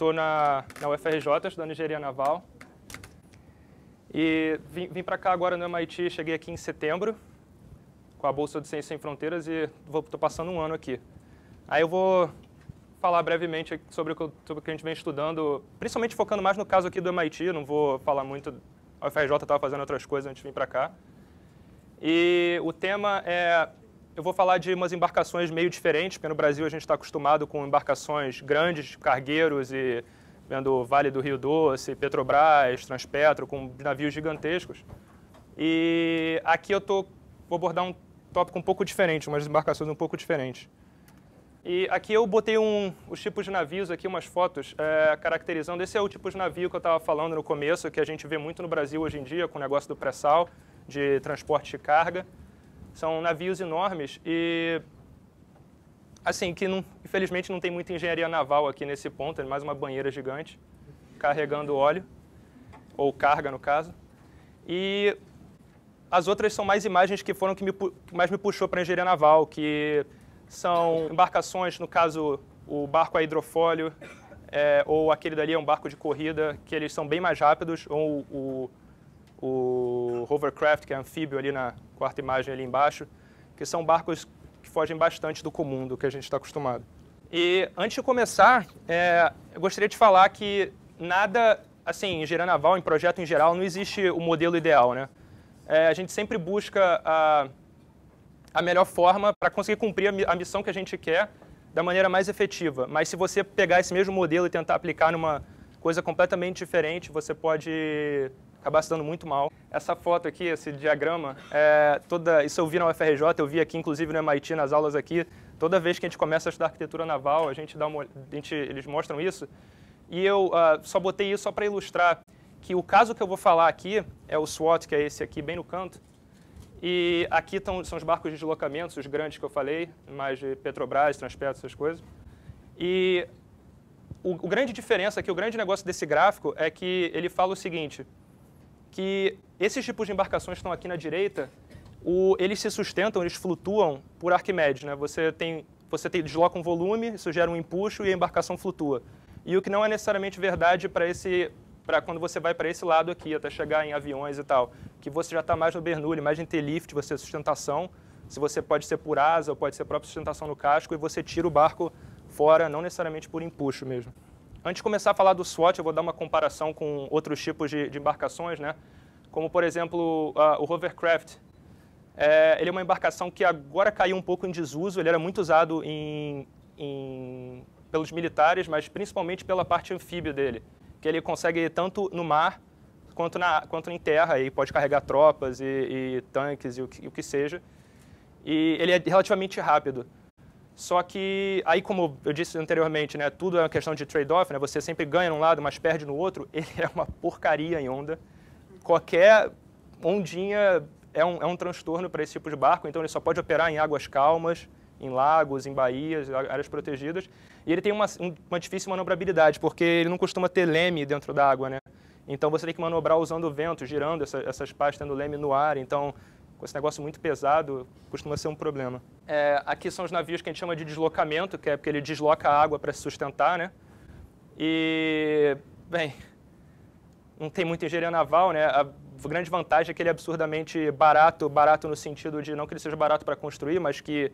estou na, na UFRJ, estudando engenharia naval. E vim, vim para cá agora no MIT, cheguei aqui em setembro, com a Bolsa de Ciência Sem Fronteiras, e estou passando um ano aqui. Aí eu vou falar brevemente sobre o, que, sobre o que a gente vem estudando, principalmente focando mais no caso aqui do MIT, não vou falar muito, a UFRJ estava fazendo outras coisas antes de vir para cá. E o tema é eu vou falar de umas embarcações meio diferentes, porque no Brasil a gente está acostumado com embarcações grandes, cargueiros e vendo Vale do Rio Doce, Petrobras, Transpetro, com navios gigantescos. E aqui eu tô, vou abordar um tópico um pouco diferente, umas embarcações um pouco diferentes. E aqui eu botei um, os tipos de navios, aqui umas fotos é, caracterizando. Esse é o tipo de navio que eu estava falando no começo, que a gente vê muito no Brasil hoje em dia, com o negócio do pré-sal, de transporte de carga. São navios enormes e assim que não, infelizmente não tem muita engenharia naval aqui nesse ponto, é mais uma banheira gigante carregando óleo ou carga no caso. E as outras são mais imagens que foram que, me, que mais me puxou para a engenharia naval, que são embarcações, no caso o barco a hidrofólio, é, ou aquele dali é um barco de corrida, que eles são bem mais rápidos, ou o, o o hovercraft, que é anfíbio ali na quarta imagem ali embaixo, que são barcos que fogem bastante do comum, do que a gente está acostumado. E antes de começar, é, eu gostaria de falar que nada, assim, em geral naval, em projeto em geral, não existe o modelo ideal, né? É, a gente sempre busca a, a melhor forma para conseguir cumprir a, a missão que a gente quer da maneira mais efetiva. Mas se você pegar esse mesmo modelo e tentar aplicar numa coisa completamente diferente, você pode acabar se dando muito mal essa foto aqui, esse diagrama, é toda, isso eu vi na UFRJ, eu vi aqui inclusive no MIT, nas aulas aqui, toda vez que a gente começa a estudar arquitetura naval, a gente dá uma, a gente, eles mostram isso, e eu uh, só botei isso só para ilustrar que o caso que eu vou falar aqui é o SWAT que é esse aqui bem no canto, e aqui tão, são os barcos de deslocamento os grandes que eu falei, mais de Petrobras, Transpetro, essas coisas, e o, o grande diferença aqui, o grande negócio desse gráfico é que ele fala o seguinte, que esses tipos de embarcações estão aqui na direita, o, eles se sustentam, eles flutuam por Arquimedes. Né? Você, tem, você tem, desloca um volume, isso gera um empuxo e a embarcação flutua. E o que não é necessariamente verdade para esse para quando você vai para esse lado aqui, até chegar em aviões e tal, que você já está mais no Bernoulli, mais em T-lift, você é sustentação, se você pode ser por asa ou pode ser própria sustentação no casco, e você tira o barco fora, não necessariamente por empuxo mesmo. Antes de começar a falar do SWOT, eu vou dar uma comparação com outros tipos de, de embarcações, né? como por exemplo uh, o hovercraft. É, ele é uma embarcação que agora caiu um pouco em desuso, ele era muito usado em, em, pelos militares, mas principalmente pela parte anfíbia dele, que ele consegue tanto no mar quanto, na, quanto em terra, e pode carregar tropas e, e tanques e o que, e o que seja. E ele é relativamente rápido. Só que, aí como eu disse anteriormente, né, tudo é uma questão de trade-off, né, você sempre ganha num lado, mas perde no outro, ele é uma porcaria em onda. Qualquer ondinha é um, é um transtorno para esse tipo de barco, então ele só pode operar em águas calmas, em lagos, em baías, áreas protegidas. E ele tem uma, uma difícil manobrabilidade, porque ele não costuma ter leme dentro da água, né? Então você tem que manobrar usando o vento, girando essa, essas pás, tendo leme no ar. Então com esse negócio muito pesado, costuma ser um problema. É, aqui são os navios que a gente chama de deslocamento, que é porque ele desloca a água para se sustentar, né? E, bem, não tem muita engenharia naval, né? A grande vantagem é que ele é absurdamente barato, barato no sentido de não que ele seja barato para construir, mas que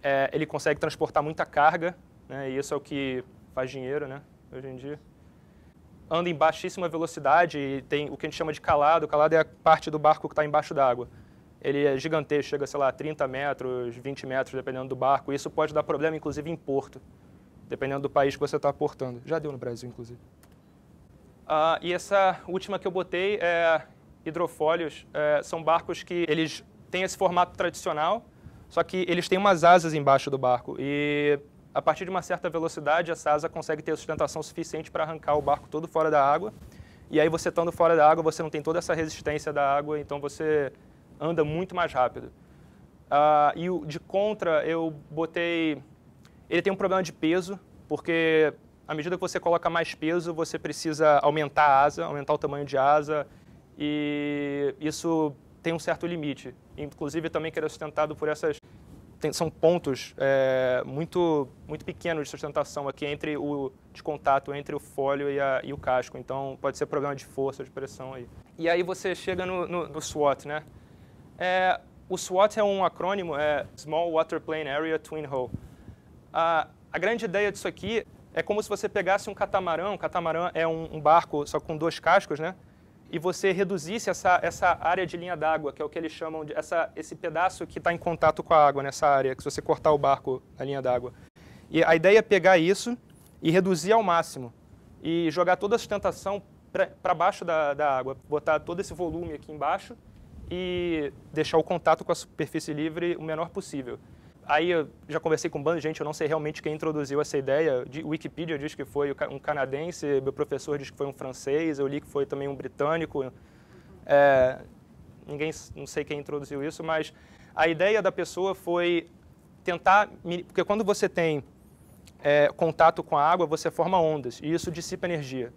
é, ele consegue transportar muita carga, né? E isso é o que faz dinheiro, né? Hoje em dia anda em baixíssima velocidade e tem o que a gente chama de calado. calado é a parte do barco que está embaixo d'água ele é gigantesco, chega, sei lá, 30 metros, 20 metros, dependendo do barco. Isso pode dar problema, inclusive, em porto, dependendo do país que você está portando. Já deu no Brasil, inclusive. Ah, e essa última que eu botei é hidrofólios. É, são barcos que eles têm esse formato tradicional, só que eles têm umas asas embaixo do barco. E a partir de uma certa velocidade, essa asa consegue ter sustentação suficiente para arrancar o barco todo fora da água. E aí, você estando fora da água, você não tem toda essa resistência da água, então você anda muito mais rápido. Uh, e o, de contra, eu botei. Ele tem um problema de peso, porque à medida que você coloca mais peso, você precisa aumentar a asa, aumentar o tamanho de asa, e isso tem um certo limite. Inclusive, também que era sustentado por essas. Tem, são pontos é, muito, muito pequenos de sustentação aqui entre o de contato entre o fólio e, a, e o casco. Então, pode ser problema de força, de pressão aí. E aí você chega no, no, no SWOT, né? É, o SWOT é um acrônimo, é Small Water Plane Area Twin Hull. A, a, grande ideia disso aqui é como se você pegasse um catamarã, um catamarã é um, um barco só com dois cascos, né? E você reduzisse essa, essa área de linha d'água, que é o que eles chamam de essa, esse pedaço que está em contato com a água, nessa né? área, que se você cortar o barco na linha d'água. E a ideia é pegar isso e reduzir ao máximo e jogar toda a sustentação para baixo da, da água, botar todo esse volume aqui embaixo e deixar o contato com a superfície livre o menor possível. Aí eu já conversei com um bando de gente, eu não sei realmente quem introduziu essa ideia. De, Wikipedia diz que foi um canadense, meu professor diz que foi um francês, eu li que foi também um britânico. É, ninguém, não sei quem introduziu isso, mas a ideia da pessoa foi tentar, porque quando você tem é, contato com a água, você forma ondas e isso dissipa energia.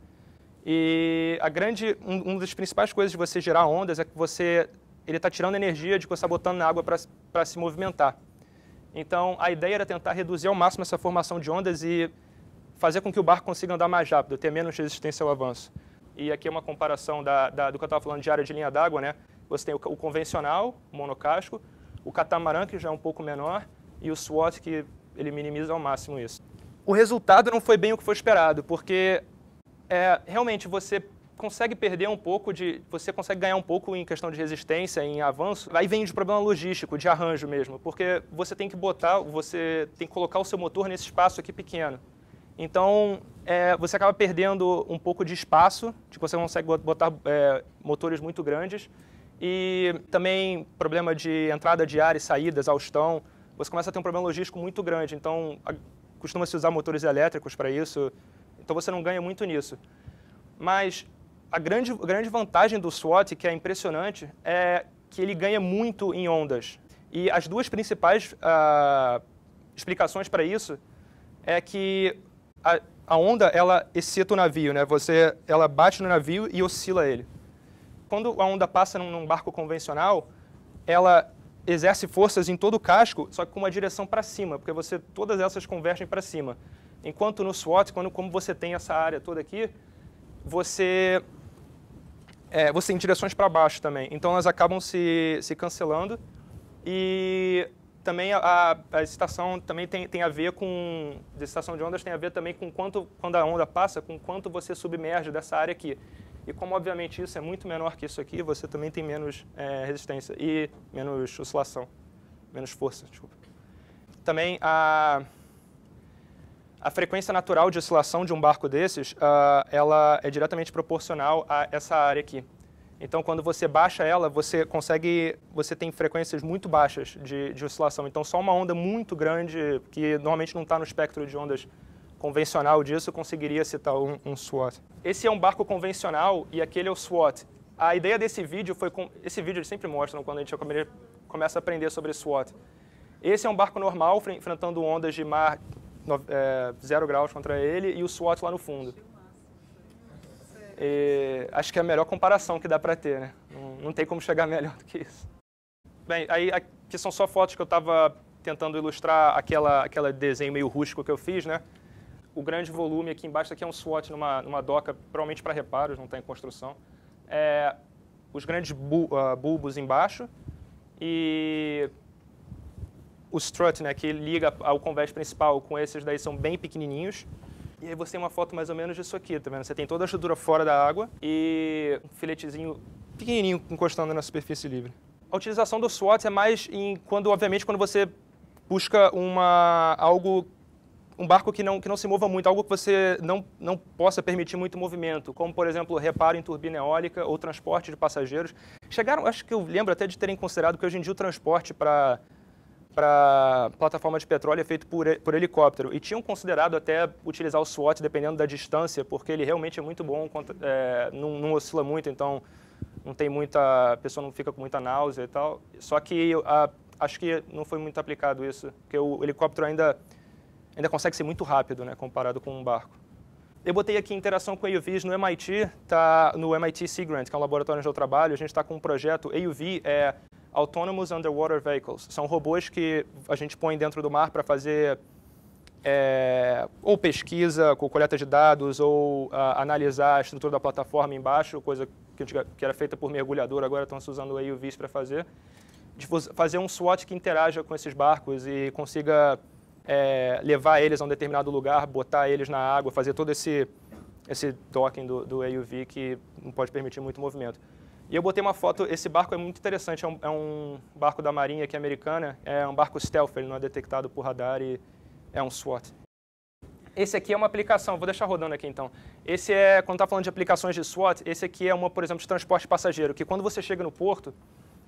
E a grande, um, uma das principais coisas de você gerar ondas é que você ele está tirando energia de botando na água para se movimentar. Então, a ideia era tentar reduzir ao máximo essa formação de ondas e fazer com que o barco consiga andar mais rápido, ter menos resistência ao avanço. E aqui é uma comparação da, da, do que eu estava falando de área de linha d'água, né? Você tem o, o convencional, o monocasco, o catamarã, que já é um pouco menor, e o SWAT, que ele minimiza ao máximo isso. O resultado não foi bem o que foi esperado, porque é, realmente você consegue perder um pouco de. Você consegue ganhar um pouco em questão de resistência, em avanço. Aí vem de problema logístico, de arranjo mesmo, porque você tem que botar, você tem que colocar o seu motor nesse espaço aqui pequeno. Então, é, você acaba perdendo um pouco de espaço, de você consegue botar é, motores muito grandes. E também problema de entrada de ar e saídas, austão. Você começa a ter um problema logístico muito grande. Então, costuma-se usar motores elétricos para isso. Então, você não ganha muito nisso. Mas a grande, grande vantagem do SWOT, que é impressionante, é que ele ganha muito em ondas. E as duas principais uh, explicações para isso é que a, a, onda ela excita o navio, né? Você, ela bate no navio e oscila ele. Quando a onda passa num, num barco convencional, ela exerce forças em todo o casco, só que com uma direção para cima, porque você todas essas convergem para cima. Enquanto no SWOT, quando como você tem essa área toda aqui, você é, você em direções para baixo também. Então elas acabam se, se cancelando e também a, a excitação também tem, tem a ver com a excitação de ondas tem a ver também com quanto quando a onda passa, com quanto você submerge dessa área aqui. E como obviamente isso é muito menor que isso aqui, você também tem menos é, resistência e menos oscilação, menos força, desculpa. Também a a frequência natural de oscilação de um barco desses, uh, ela é diretamente proporcional a essa área aqui. Então, quando você baixa ela, você consegue, você tem frequências muito baixas de, de oscilação. Então, só uma onda muito grande, que normalmente não está no espectro de ondas convencional disso, conseguiria citar um, um, SWOT. Esse é um barco convencional e aquele é o SWOT. A ideia desse vídeo foi, com, esse vídeo eles sempre mostram quando a gente começa a aprender sobre SWOT. Esse é um barco normal, enfrentando ondas de mar é, zero graus contra ele e o SWAT lá no fundo. E acho que é a melhor comparação que dá para ter, né? Não, não, tem como chegar melhor do que isso. Bem, aí aqui são só fotos que eu estava tentando ilustrar aquela aquela desenho meio rústico que eu fiz, né? O grande volume aqui embaixo aqui é um SWAT numa, numa doca, provavelmente para reparos, não está em construção. É, os grandes bu, uh, bulbos embaixo e o strut, né, que liga ao convés principal, com esses daí são bem pequenininhos. E aí você tem uma foto mais ou menos disso aqui, tá vendo? Você tem toda a estrutura fora da água e um filetezinho pequenininho encostando na superfície livre. A utilização do swats é mais em quando, obviamente, quando você busca uma algo um barco que não, que não se mova muito, algo que você não, não possa permitir muito movimento, como, por exemplo, reparo em turbina eólica ou transporte de passageiros. Chegaram, acho que eu lembro até de terem considerado que hoje em dia o transporte para para plataforma de petróleo é feito por, por helicóptero. E tinham considerado até utilizar o SWAT dependendo da distância, porque ele realmente é muito bom, é, não, não, oscila muito, então não tem muita. a pessoa não fica com muita náusea e tal. Só que a, acho que não foi muito aplicado isso, porque o helicóptero ainda, ainda consegue ser muito rápido né, comparado com um barco. Eu botei aqui interação com AUVs no MIT, tá no MIT Sea Grant, que é um laboratório onde eu trabalho. A gente está com um projeto AUV é Autonomous Underwater Vehicles. São robôs que a gente põe dentro do mar para fazer é, ou pesquisa com coleta de dados ou ah, analisar a estrutura da plataforma embaixo, coisa que, que era feita por mergulhador, agora estão se usando o AUVs para fazer. De fazer um swat que interaja com esses barcos e consiga é, levar eles a um determinado lugar, botar eles na água, fazer todo esse, esse docking do, do AUV que não pode permitir muito movimento. E eu botei uma foto, esse barco é muito interessante, é um, é um barco da marinha aqui americana, é um barco stealth, ele não é detectado por radar e é um SWAT. Esse aqui é uma aplicação, vou deixar rodando aqui então. Esse é, quando está falando de aplicações de SWAT, esse aqui é uma, por exemplo, de transporte passageiro, que quando você chega no porto,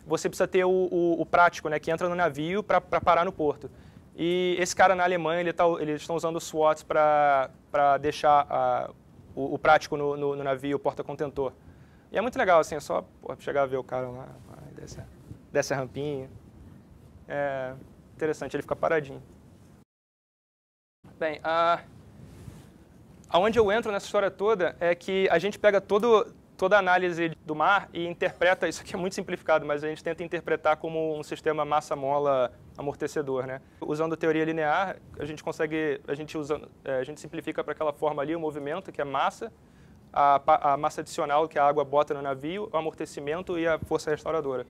você precisa ter o, o, o prático, né, que entra no navio para parar no porto. E esse cara na Alemanha, ele tá, eles estão usando o SWAT para deixar a, o, o, prático no, no, no navio, porta-contentor. E é muito legal, assim, é só chegar a ver o cara lá, desce, a, desce a rampinha. É interessante, ele fica paradinho. Bem, aonde eu entro nessa história toda é que a gente pega todo, toda a análise do mar e interpreta, isso aqui é muito simplificado, mas a gente tenta interpretar como um sistema massa-mola amortecedor, né? Usando teoria linear, a gente consegue, a gente usa, é, a gente simplifica para aquela forma ali, o movimento, que é massa, a, a massa adicional que a água bota no navio, o amortecimento e a força restauradora.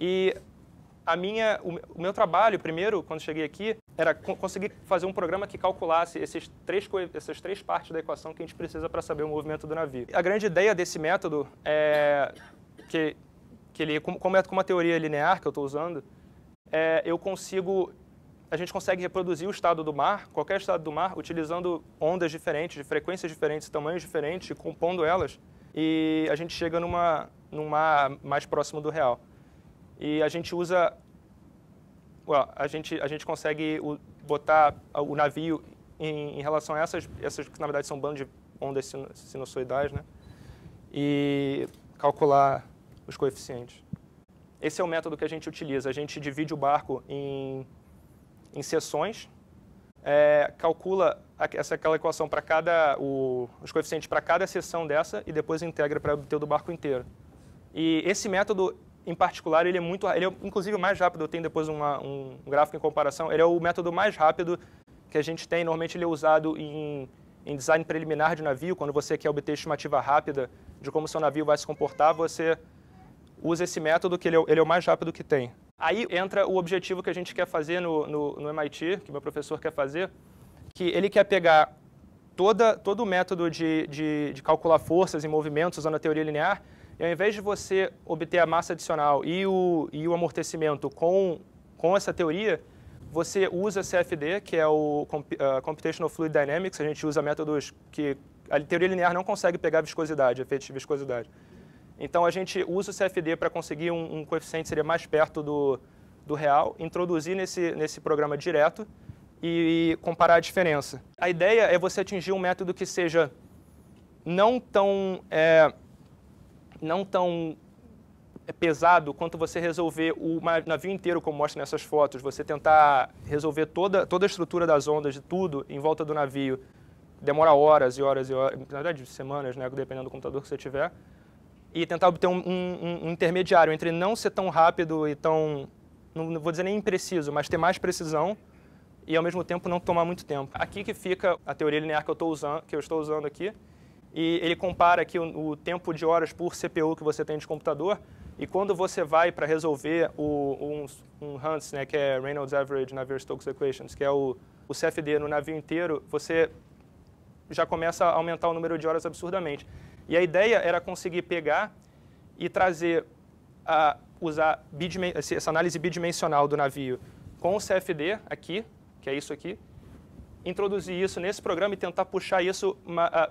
E a minha, o meu trabalho, primeiro, quando cheguei aqui, era conseguir fazer um programa que calculasse esses três, essas três partes da equação que a gente precisa para saber o movimento do navio. A grande ideia desse método é que, que ele, como é uma teoria linear que eu estou usando, é, eu consigo a gente consegue reproduzir o estado do mar, qualquer estado do mar, utilizando ondas diferentes, de frequências diferentes, tamanhos diferentes, compondo elas, e a gente chega numa, num mar mais próximo do real. E a gente usa, well, a, gente, a gente consegue botar o navio em, em relação a essas, essas que na verdade são bandas de ondas sinusoidais, né? E calcular os coeficientes. Esse é o método que a gente utiliza. A gente divide o barco em em seções, é, calcula essa, aquela equação para cada, o, os coeficientes para cada seção dessa e depois integra para obter o do barco inteiro. E esse método, em particular, ele é muito, ele é inclusive o mais rápido, eu tenho depois uma, um gráfico em comparação, ele é o método mais rápido que a gente tem, normalmente ele é usado em, em design preliminar de navio, quando você quer obter estimativa rápida de como seu navio vai se comportar, você usa esse método que ele é, ele é o mais rápido que tem. Aí entra o objetivo que a gente quer fazer no, no, no MIT, que meu professor quer fazer, que ele quer pegar toda, todo o método de, de, de calcular forças e movimentos usando a teoria linear, e ao invés de você obter a massa adicional e o, e o amortecimento com, com essa teoria, você usa CFD, que é o uh, Computational Fluid Dynamics, a gente usa métodos que a teoria linear não consegue pegar viscosidade, efeito de viscosidade. Então a gente usa o CFD para conseguir um, um coeficiente seria mais perto do, do real, introduzir nesse, nesse programa direto e, e comparar a diferença. A ideia é você atingir um método que seja não tão, é, não tão é, pesado quanto você resolver o navio inteiro, como mostra nessas fotos, você tentar resolver toda, toda a estrutura das ondas, de tudo em volta do navio, demora horas e horas e horas, na verdade semanas, né, dependendo do computador que você tiver e tentar obter um, um, um intermediário entre não ser tão rápido e tão, não, não vou dizer nem impreciso, mas ter mais precisão e ao mesmo tempo não tomar muito tempo. Aqui que fica a teoria linear que eu, usando, que eu estou usando aqui, e ele compara aqui o, o, tempo de horas por CPU que você tem de computador, e quando você vai para resolver o, um, um Hans, né, que é Reynolds Average Navier-Stokes Equations, que é o, o CFD no navio inteiro, você já começa a aumentar o número de horas absurdamente. E a ideia era conseguir pegar e trazer, a, usar essa análise bidimensional do navio com o CFD aqui, que é isso aqui, introduzir isso nesse programa e tentar puxar isso, uma, a,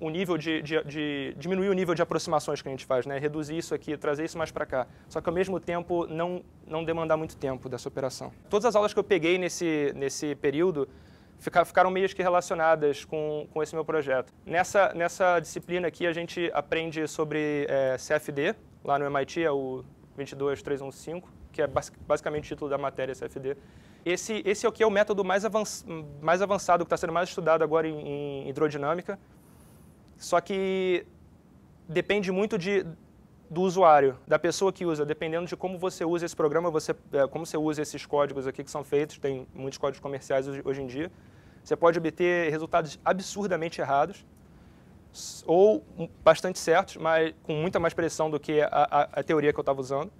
o nível de, de, de, diminuir o nível de aproximações que a gente faz, né? reduzir isso aqui, trazer isso mais para cá. Só que ao mesmo tempo não não demandar muito tempo dessa operação. Todas as aulas que eu peguei nesse nesse período ficaram meio que relacionadas com, com esse meu projeto. Nessa, nessa disciplina aqui, a gente aprende sobre é, CFD, lá no MIT, é o 22315, que é basicamente o título da matéria CFD. Esse, esse aqui é, é o método mais, avanç, mais avançado, que está sendo mais estudado agora em, em hidrodinâmica, só que depende muito de, do usuário, da pessoa que usa, dependendo de como você usa esse programa, você, é, como você usa esses códigos aqui que são feitos, tem muitos códigos comerciais hoje em dia, você pode obter resultados absurdamente errados ou bastante certos, mas com muita mais pressão do que a, a, a teoria que eu estava usando.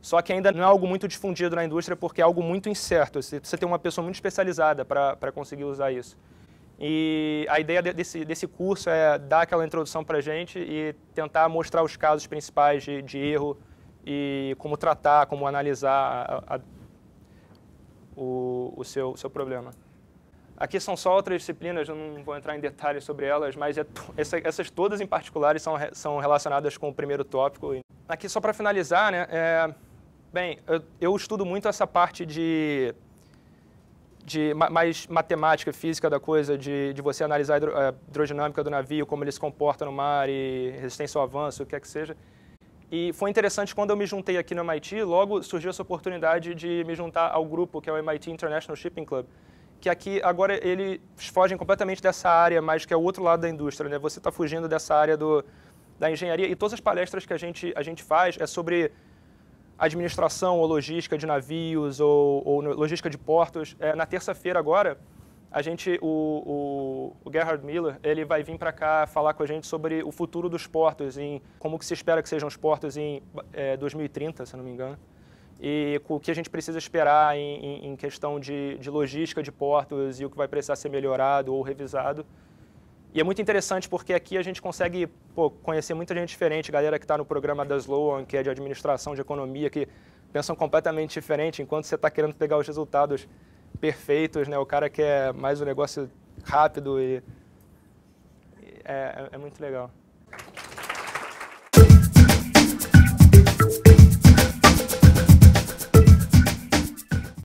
Só que ainda não é algo muito difundido na indústria porque é algo muito incerto. Você tem uma pessoa muito especializada para conseguir usar isso. E a ideia desse, desse curso é dar aquela introdução para a gente e tentar mostrar os casos principais de, de erro e como tratar, como analisar a, a, o, o seu, seu problema. Aqui são só outras disciplinas, eu não vou entrar em detalhes sobre elas, mas é essa, essas todas em particular são, são relacionadas com o primeiro tópico. Aqui só para finalizar, né, é, bem, eu, eu estudo muito essa parte de de mais matemática, física da coisa, de, de você analisar a, hidro, a hidrodinâmica do navio, como ele se comporta no mar e resistência ao avanço, o que é que seja. E foi interessante quando eu me juntei aqui no MIT, logo surgiu essa oportunidade de me juntar ao grupo que é o MIT International Shipping Club, que aqui agora eles fogem completamente dessa área, mas que é o outro lado da indústria, né? Você está fugindo dessa área do, da engenharia e todas as palestras que a gente, a gente faz é sobre administração ou logística de navios ou, ou logística de portos. É, na terça-feira agora, a gente, o, o, o, Gerhard Miller, ele vai vir para cá falar com a gente sobre o futuro dos portos, em como que se espera que sejam os portos em é, 2030, se não me engano, e o que a gente precisa esperar em, em, em questão de, de logística de portos e o que vai precisar ser melhorado ou revisado. E é muito interessante porque aqui a gente consegue pô, conhecer muita gente diferente, galera que está no programa da Sloan, que é de administração de economia, que pensam completamente diferente, enquanto você está querendo pegar os resultados perfeitos, né? O cara quer mais um negócio rápido e é, é muito legal.